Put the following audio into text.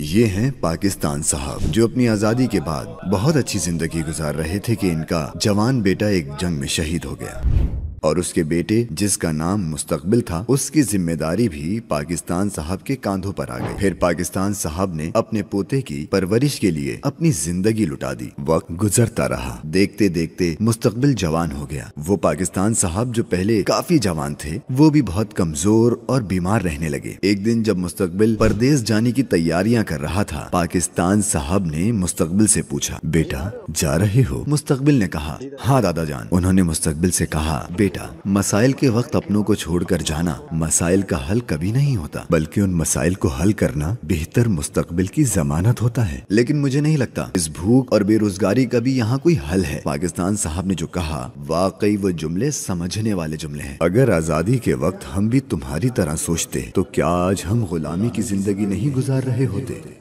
ये हैं पाकिस्तान साहब जो अपनी आज़ादी के बाद बहुत अच्छी ज़िंदगी गुजार रहे थे कि इनका जवान बेटा एक जंग में शहीद हो गया और उसके बेटे जिसका नाम मुस्तकबिल था उसकी जिम्मेदारी भी पाकिस्तान साहब के कांधों पर आ गई फिर पाकिस्तान साहब ने अपने पोते की परवरिश के लिए अपनी जिंदगी लुटा दी वक्त गुजरता रहा देखते देखते मुस्तकबिल जवान हो गया वो पाकिस्तान साहब जो पहले काफी जवान थे वो भी बहुत कमजोर और बीमार रहने लगे एक दिन जब मुस्तकबिल परदेश जाने की तैयारियां कर रहा था पाकिस्तान साहब ने मुस्तकबिल से पूछा बेटा जा रहे हो मुस्तकबिल ने कहा हाँ दादा जान उन्होंने मुस्तकबिल से कहा बेटा मसाइल के वक्त अपनों को छोड़कर जाना मसाइल का हल कभी नहीं होता बल्कि उन मसाइल को हल करना बेहतर मुस्तकबिल की जमानत होता है लेकिन मुझे नहीं लगता इस भूख और बेरोजगारी का भी यहाँ कोई हल है पाकिस्तान साहब ने जो कहा वाकई वो जुमले समझने वाले जुमले हैं अगर आजादी के वक्त हम भी तुम्हारी तरह सोचते तो क्या आज हम गुलामी की जिंदगी नहीं गुजार रहे होते